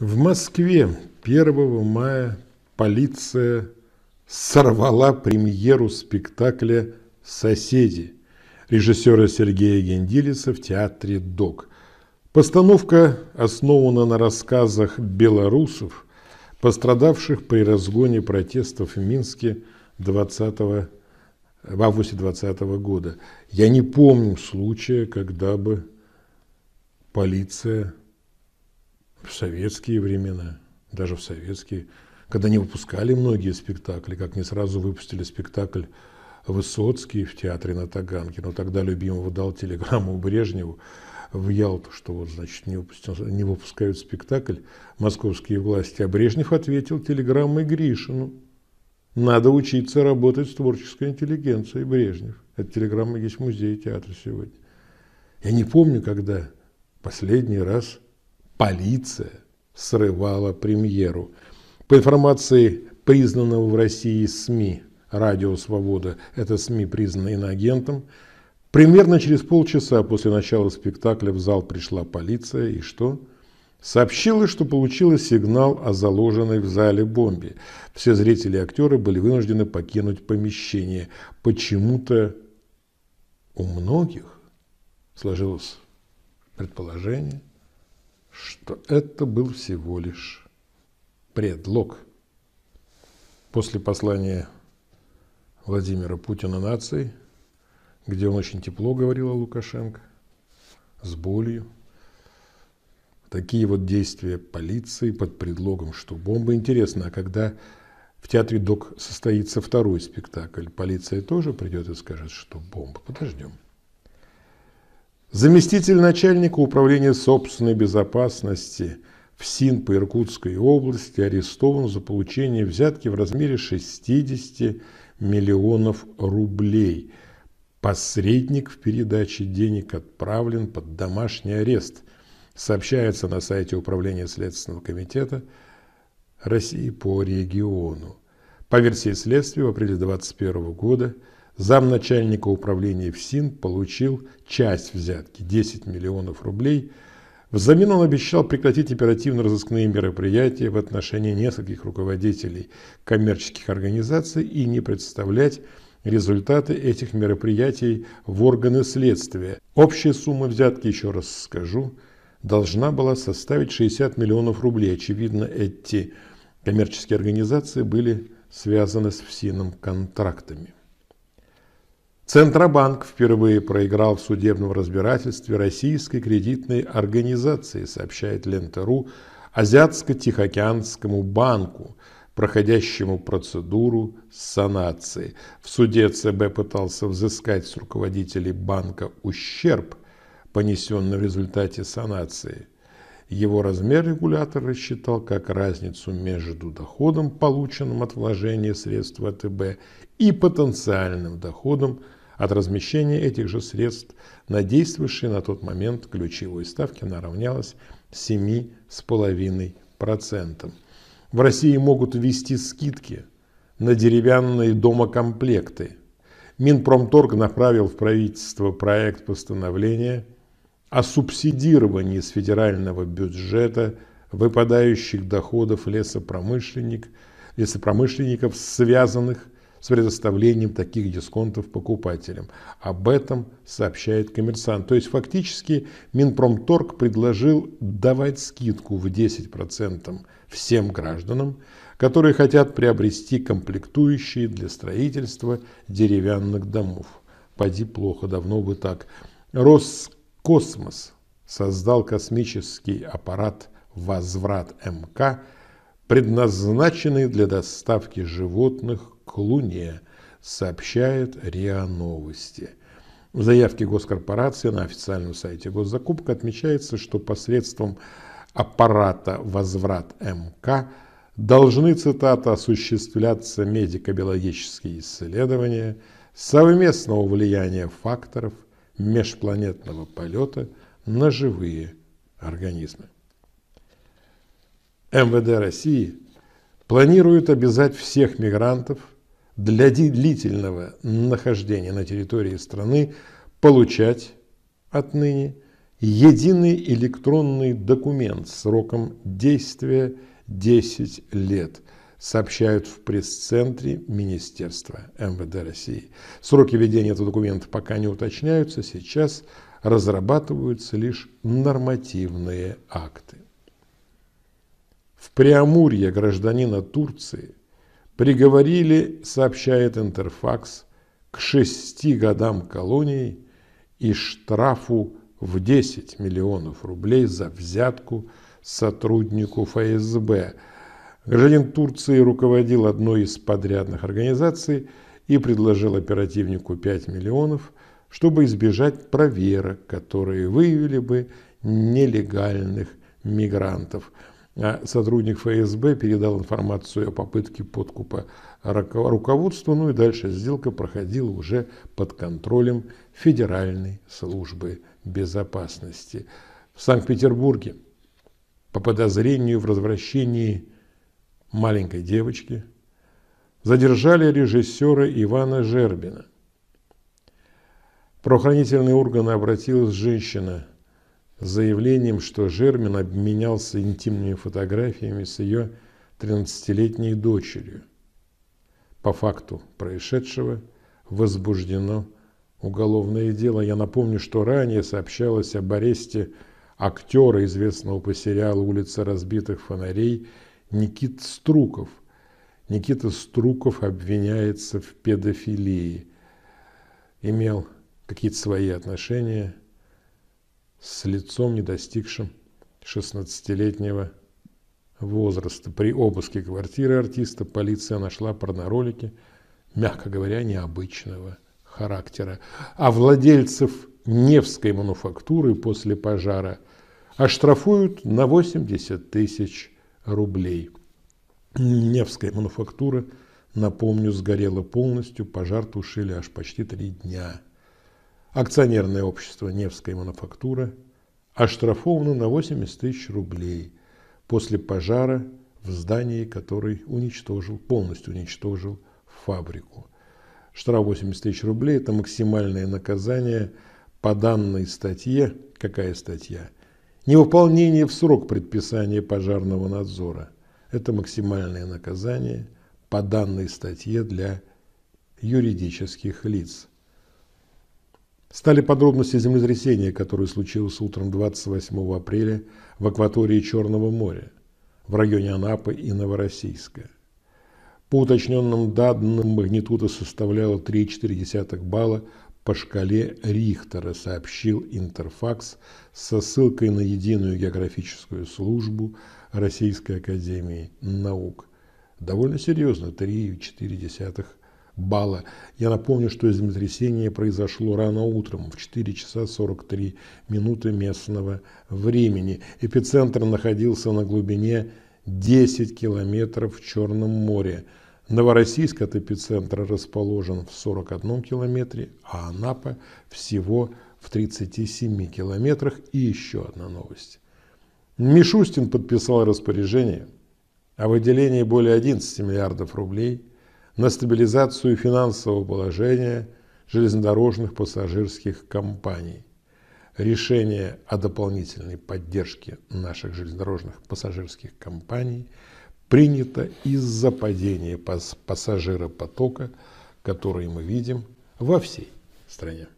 В Москве 1 мая полиция сорвала премьеру спектакля «Соседи» режиссера Сергея Гендилиса в театре «Док». Постановка основана на рассказах белорусов, пострадавших при разгоне протестов в Минске 20 в августе 2020 года. Я не помню случая, когда бы полиция в советские времена, даже в советские, когда не выпускали многие спектакли, как не сразу выпустили спектакль Высоцкий в театре на Таганке, но тогда любимого дал телеграмму Брежневу в Ялту, что вот, значит, не, выпустил, не выпускают спектакль московские власти. А Брежнев ответил телеграммой Гришину. Надо учиться работать с творческой интеллигенцией, Брежнев. Эта телеграмма есть в музее театра сегодня. Я не помню, когда последний раз – Полиция срывала премьеру. По информации признанного в России СМИ «Радио Свобода», это СМИ признано иноагентом, примерно через полчаса после начала спектакля в зал пришла полиция и что? Сообщила, что получила сигнал о заложенной в зале бомбе. Все зрители и актеры были вынуждены покинуть помещение. Почему-то у многих сложилось предположение – что это был всего лишь предлог. После послания Владимира Путина нации, где он очень тепло говорил о Лукашенко, с болью, такие вот действия полиции под предлогом, что бомба. Интересно, а когда в театре ДОК состоится второй спектакль, полиция тоже придет и скажет, что бомба. Подождем заместитель начальника управления собственной безопасности в СИН по Иркутской области арестован за получение взятки в размере 60 миллионов рублей. Посредник в передаче денег отправлен под домашний арест, сообщается на сайте Управления Следственного комитета России по региону. По версии следствия, в апреле 2021 года – Замначальника управления ФСИН получил часть взятки – 10 миллионов рублей. Взамен он обещал прекратить оперативно-розыскные мероприятия в отношении нескольких руководителей коммерческих организаций и не представлять результаты этих мероприятий в органы следствия. Общая сумма взятки, еще раз скажу, должна была составить 60 миллионов рублей. Очевидно, эти коммерческие организации были связаны с ФСИНом контрактами. Центробанк впервые проиграл в судебном разбирательстве российской кредитной организации, сообщает Лента.ру, Азиатско-Тихоокеанскому банку, проходящему процедуру санации. В суде ЦБ пытался взыскать с руководителей банка ущерб, понесенный в результате санации. Его размер регулятор рассчитал как разницу между доходом, полученным от вложения средств ВТБ, и потенциальным доходом – от размещения этих же средств на действующие на тот момент ключевой ставке она равнялась 7,5%. В России могут ввести скидки на деревянные домокомплекты. Минпромторг направил в правительство проект постановления о субсидировании с федерального бюджета выпадающих доходов лесопромышленник, лесопромышленников, связанных с с предоставлением таких дисконтов покупателям. Об этом сообщает коммерсант. То есть фактически Минпромторг предложил давать скидку в 10% всем гражданам, которые хотят приобрести комплектующие для строительства деревянных домов. Поди плохо, давно бы так. Роскосмос создал космический аппарат «Возврат МК», предназначенный для доставки животных к Луне, сообщает РИА Новости. В заявке госкорпорации на официальном сайте госзакупок отмечается, что посредством аппарата «Возврат МК» должны, цитата, осуществляться медико-биологические исследования совместного влияния факторов межпланетного полета на живые организмы. МВД России планирует обязать всех мигрантов – для длительного нахождения на территории страны получать отныне единый электронный документ сроком действия 10 лет, сообщают в пресс-центре Министерства МВД России. Сроки ведения этого документа пока не уточняются, сейчас разрабатываются лишь нормативные акты. В Преамурье гражданина Турции – приговорили, сообщает Интерфакс, к шести годам колонии и штрафу в 10 миллионов рублей за взятку сотруднику ФСБ. Гражданин Турции руководил одной из подрядных организаций и предложил оперативнику 5 миллионов, чтобы избежать проверок, которые выявили бы нелегальных мигрантов – Э, сотрудник ФСБ передал информацию о попытке подкупа руководству, ну и дальше сделка проходила уже под контролем Федеральной службы безопасности. В Санкт-Петербурге по подозрению в развращении маленькой девочки задержали режиссера Ивана Жербина. В правоохранительные органы обратилась женщина с заявлением, что Жермин обменялся интимными фотографиями с ее 13-летней дочерью. По факту происшедшего возбуждено уголовное дело. Я напомню, что ранее сообщалось об аресте актера, известного по сериалу «Улица разбитых фонарей» Никит Струков. Никита Струков обвиняется в педофилии, имел какие-то свои отношения с лицом, не достигшим 16-летнего возраста. При обыске квартиры артиста полиция нашла порноролики, мягко говоря, необычного характера. А владельцев Невской мануфактуры после пожара оштрафуют на 80 тысяч рублей. Невская мануфактура, напомню, сгорела полностью, пожар тушили аж почти три дня – акционерное общество «Невская мануфактура» оштрафовано на 80 тысяч рублей после пожара в здании, который уничтожил, полностью уничтожил фабрику. Штраф 80 тысяч рублей – это максимальное наказание по данной статье. Какая статья? Невыполнение в срок предписания пожарного надзора. Это максимальное наказание по данной статье для юридических лиц – стали подробности землетрясения, которое случилось утром 28 апреля в акватории Черного моря в районе Анапы и Новороссийска. По уточненным данным, магнитуда составляла 3,4 балла по шкале Рихтера, сообщил Интерфакс со ссылкой на Единую географическую службу Российской Академии Наук. Довольно серьезно, 3,4 балла. Я напомню, что землетрясение произошло рано утром в 4 часа 43 минуты местного времени. Эпицентр находился на глубине 10 километров в Черном море. Новороссийск от эпицентра расположен в 41 километре, а Анапа всего в 37 километрах. И еще одна новость. Мишустин подписал распоряжение о выделении более 11 миллиардов рублей на стабилизацию финансового положения железнодорожных пассажирских компаний. Решение о дополнительной поддержке наших железнодорожных пассажирских компаний принято из-за падения пассажиропотока, который мы видим во всей стране.